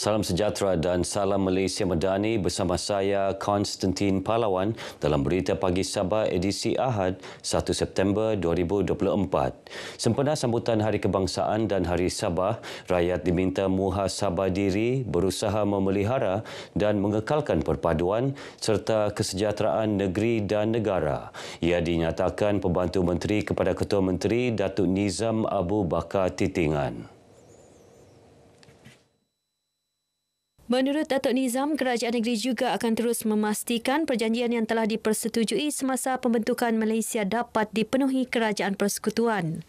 Salam sejahtera dan salam Malaysia Medani bersama saya Konstantin Palawan dalam berita pagi Sabah edisi Ahad 1 September 2024. Sempena sambutan Hari Kebangsaan dan Hari Sabah, rakyat diminta muhasabah diri berusaha memelihara dan mengekalkan perpaduan serta kesejahteraan negeri dan negara. Ia dinyatakan pembantu menteri kepada Ketua Menteri Datuk Nizam Abu Bakar Titingan. Menurut Datuk Nizam, Kerajaan Negeri juga akan terus memastikan perjanjian yang telah dipersetujui semasa pembentukan Malaysia dapat dipenuhi Kerajaan Persekutuan.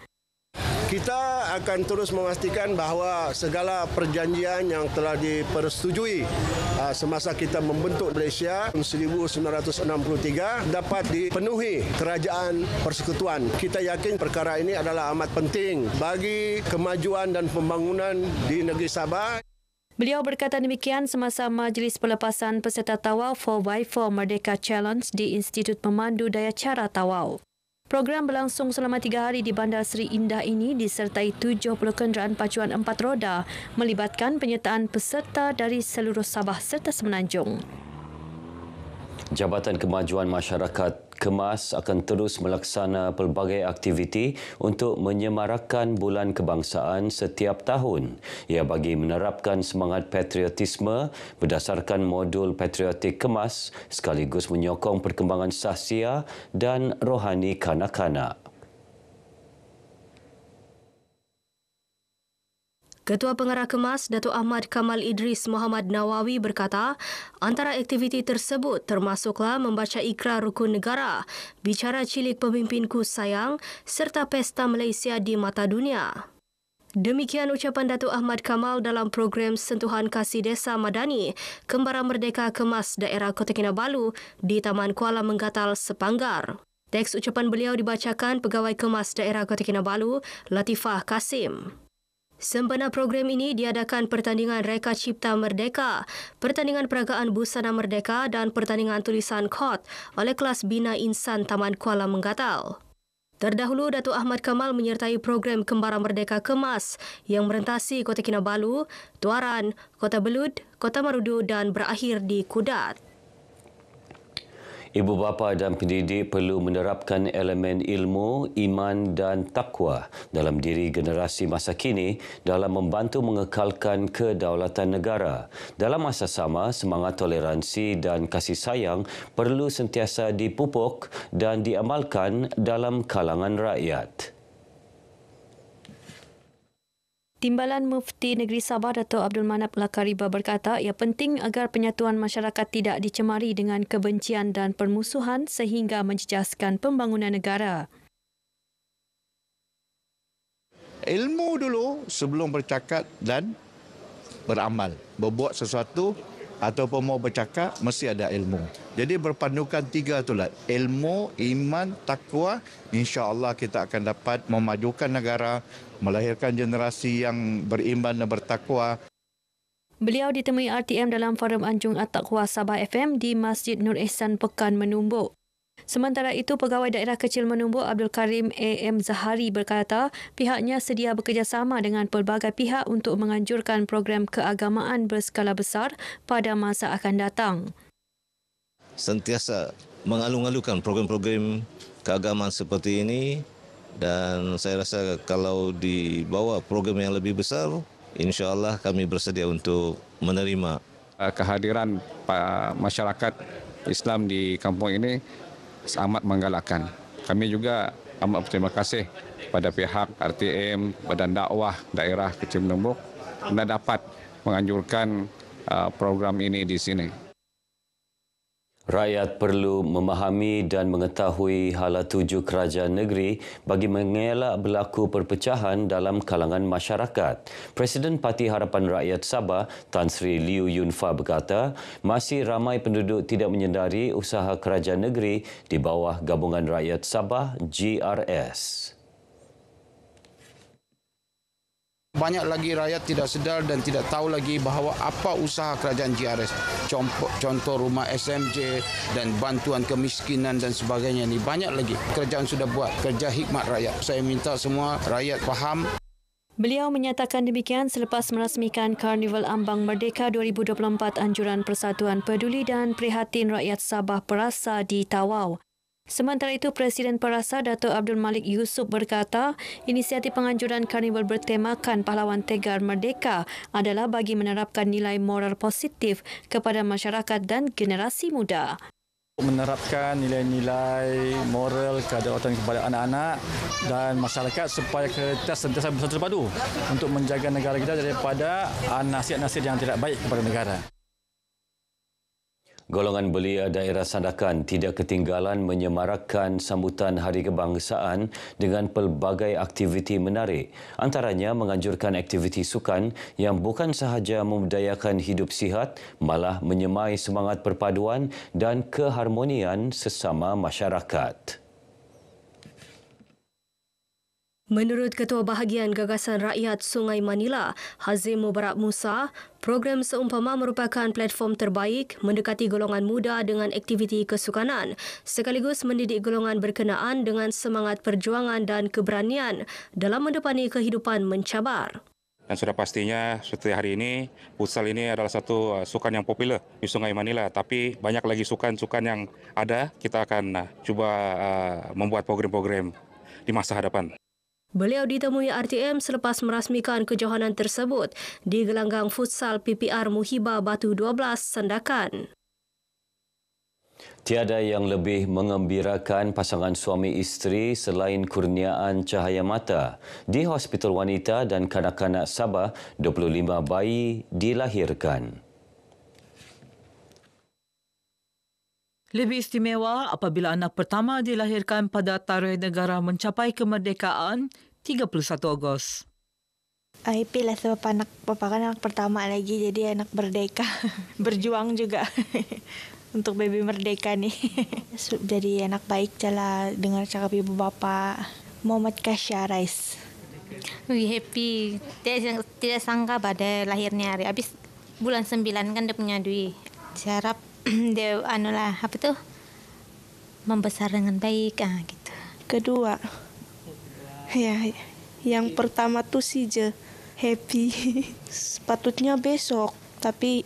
Kita akan terus memastikan bahawa segala perjanjian yang telah dipersetujui uh, semasa kita membentuk Malaysia 1963 dapat dipenuhi kerajaan persekutuan. Kita yakin perkara ini adalah amat penting bagi kemajuan dan pembangunan di negeri Sabah. Beliau berkata demikian semasa Majlis Pelepasan Peserta Tawau 4x4 Merdeka Challenge di Institut Pemandu Daya Cara Tawau. Program berlangsung selama tiga hari di Bandar Seri Indah ini disertai 70 kenderaan pacuan empat roda melibatkan penyertaan peserta dari seluruh Sabah serta Semenanjung. Jabatan Kemajuan Masyarakat Kemas akan terus melaksana pelbagai aktiviti untuk menyemarakkan Bulan Kebangsaan setiap tahun. Ia bagi menerapkan semangat patriotisme berdasarkan modul patriotik Kemas sekaligus menyokong perkembangan sasia dan rohani kanak-kanak. Ketua Pengarah Kemas Datuk Ahmad Kamal Idris Muhammad Nawawi berkata, antara aktiviti tersebut termasuklah membaca ikrar rukun negara, bicara cilik pemimpinku sayang serta pesta Malaysia di mata dunia. Demikian ucapan Datuk Ahmad Kamal dalam program Sentuhan Kasih Desa Madani, Kembara Merdeka Kemas Daerah Kota Kinabalu di Taman Kuala Menggatal Sepanggar. Teks ucapan beliau dibacakan Pegawai Kemas Daerah Kota Kinabalu, Latifah Kasim. Sempena program ini diadakan pertandingan Reka Cipta Merdeka, pertandingan peragaan busana merdeka dan pertandingan tulisan kot oleh kelas Bina Insan Taman Kuala Menggatal. Terdahulu, Datuk Ahmad Kamal menyertai program Kembara Merdeka Kemas yang merentasi Kota Kinabalu, Tuaran, Kota Belud, Kota Marudu dan berakhir di Kudat. Ibu bapa dan pendidik perlu menerapkan elemen ilmu, iman dan takwa dalam diri generasi masa kini dalam membantu mengekalkan kedaulatan negara. Dalam masa sama, semangat toleransi dan kasih sayang perlu sentiasa dipupuk dan diamalkan dalam kalangan rakyat. Timbalan Mufti Negeri Sabah Dato Abdul Manap Lakariba berkata ia penting agar penyatuan masyarakat tidak dicemari dengan kebencian dan permusuhan sehingga menjejaskan pembangunan negara. Ilmu dulu sebelum bercakap dan beramal. Berbuat sesuatu ataupun mau bercakap mesti ada ilmu. Jadi berpandukan tiga itulah ilmu, iman, takwa, insya-Allah kita akan dapat memajukan negara, melahirkan generasi yang beriman dan bertakwa. Beliau ditemui RTM dalam forum Anjung At-Taqwa Sabah FM di Masjid Nur Ehsan Pekan Menumbuk. Sementara itu, pegawai daerah kecil menumbuk Abdul Karim AM Zahari berkata pihaknya sedia bekerjasama dengan pelbagai pihak untuk menganjurkan program keagamaan berskala besar pada masa akan datang sentiasa mengalung-alungkan program-program keagamaan seperti ini dan saya rasa kalau dibawa program yang lebih besar, insyaAllah kami bersedia untuk menerima. Eh, kehadiran masyarakat Islam di kampung ini amat menggalakkan. Kami juga amat berterima kasih pada pihak RTM, Badan Dakwah Daerah Kecil Menembuk kerana dapat menganjurkan eh, program ini di sini. Rakyat perlu memahami dan mengetahui hala tuju kerajaan negeri bagi mengelak berlaku perpecahan dalam kalangan masyarakat. Presiden Parti Harapan Rakyat Sabah, Tan Sri Liu Yunfa berkata, masih ramai penduduk tidak menyedari usaha kerajaan negeri di bawah Gabungan Rakyat Sabah, GRS. Banyak lagi rakyat tidak sedar dan tidak tahu lagi bahawa apa usaha kerajaan GRS. Contoh, contoh rumah SMJ dan bantuan kemiskinan dan sebagainya ini banyak lagi kerajaan sudah buat kerja hikmat rakyat. Saya minta semua rakyat faham. Beliau menyatakan demikian selepas merasmikan Karnival Ambang Merdeka 2024 Anjuran Persatuan Peduli dan Prihatin Rakyat Sabah Perasa di Tawau. Sementara itu, Presiden Perasa Dato Abdul Malik Yusuf berkata, inisiatif penganjuran karnival bertemakan pahlawan tegar merdeka adalah bagi menerapkan nilai moral positif kepada masyarakat dan generasi muda. Menerapkan nilai-nilai moral keadaan kepada anak-anak dan masyarakat supaya kita sentiasa bersatu padu untuk menjaga negara kita daripada nasihat-nasihat yang tidak baik kepada negara. Golongan belia daerah Sandakan tidak ketinggalan menyemarakkan sambutan Hari Kebangsaan dengan pelbagai aktiviti menarik. Antaranya menganjurkan aktiviti sukan yang bukan sahaja memudayakan hidup sihat, malah menyemai semangat perpaduan dan keharmonian sesama masyarakat. Menurut Ketua Bahagian Gagasan Rakyat Sungai Manila, Hazim Mubarak Musa, program seumpama merupakan platform terbaik mendekati golongan muda dengan aktiviti kesukanan sekaligus mendidik golongan berkenaan dengan semangat perjuangan dan keberanian dalam mendepani kehidupan mencabar. Dan sudah pastinya setiap hari ini, futsal ini adalah satu uh, sukan yang popular di Sungai Manila. Tapi banyak lagi sukan-sukan yang ada, kita akan uh, cuba uh, membuat program-program di masa hadapan. Beliau ditemui RTM selepas merasmikan kejohanan tersebut di gelanggang futsal PPR Muhibah Batu 12 Sandakan. Tiada yang lebih mengembirakan pasangan suami isteri selain kurniaan cahaya mata. Di Hospital Wanita dan Kanak-kanak Sabah, 25 bayi dilahirkan. Lebih istimewa apabila anak pertama dilahirkan pada tarikh negara mencapai kemerdekaan 31 Ogos. Happy lah sebab anak bapak kan anak pertama lagi jadi anak merdeka. Berjuang juga untuk baby merdeka ni. jadi anak baik jala dengar cakap ibu bapa. Muhammad Kasia Rais. We happy. Tidak, tidak sangka pada lahirnya hari. Abis bulan sembilan kan dia punya duit. Saya harap dia anu apa tuh membesar dengan baik ah gitu kedua ya, ya. yang pertama tuh si je happy sepatutnya besok tapi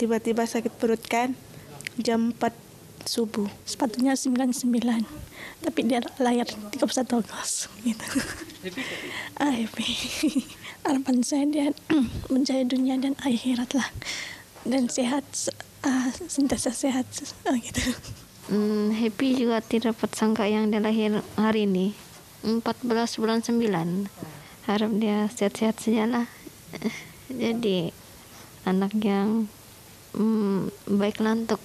tiba-tiba sakit perut kan jam 4 subuh sepatunya 99 tapi dia layar 31 Agustus gitu happy harapan saya dia menjadi dunia dan akhirat lah dan sehat uh, sentiasa sehat uh, gitu hmm, happy juga tidak sangka yang dilahir hari ini 14 bulan 9 harap dia sehat-sehat saja lah jadi anak yang mm, baik untuk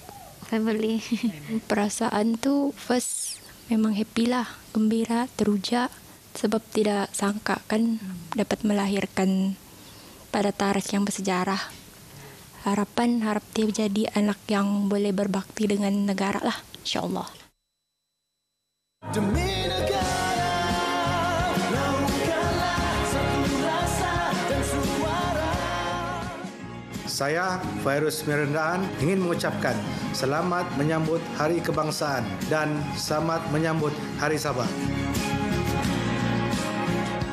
family perasaan tuh first memang happy lah gembira teruja sebab tidak sangka kan dapat melahirkan pada tarikh yang bersejarah harapan harap dia jadi anak yang boleh berbakti dengan negara lah insyaallah demi Saya, Virus Mirandaan, ingin mengucapkan selamat menyambut Hari Kebangsaan dan selamat menyambut Hari Sabah.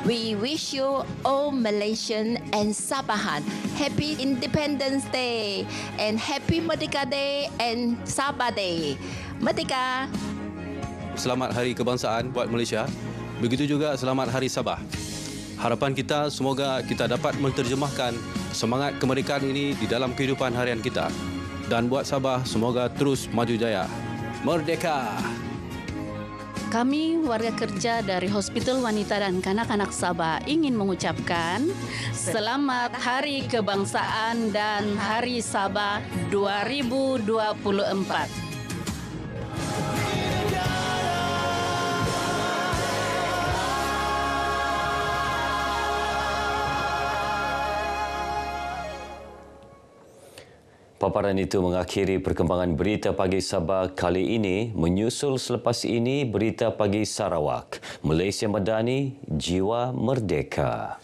We wish you all Malaysian and Sabahan Happy Independence Day and Happy Merdeka Day and Sabah Day. Merdeka. Selamat Hari Kebangsaan buat Malaysia. Begitu juga selamat Hari Sabah. Harapan kita semoga kita dapat menterjemahkan semangat kemerdekaan ini di dalam kehidupan harian kita. Dan buat Sabah semoga terus maju jaya. Merdeka! Merdeka! Kami warga kerja dari Hospital Wanita dan Kanak-kanak Sabah ingin mengucapkan selamat Hari Kebangsaan dan Hari Sabah 2024. Paparan itu mengakhiri perkembangan berita pagi Sabah kali ini menyusul selepas ini berita pagi Sarawak. Malaysia Madani, Jiwa Merdeka.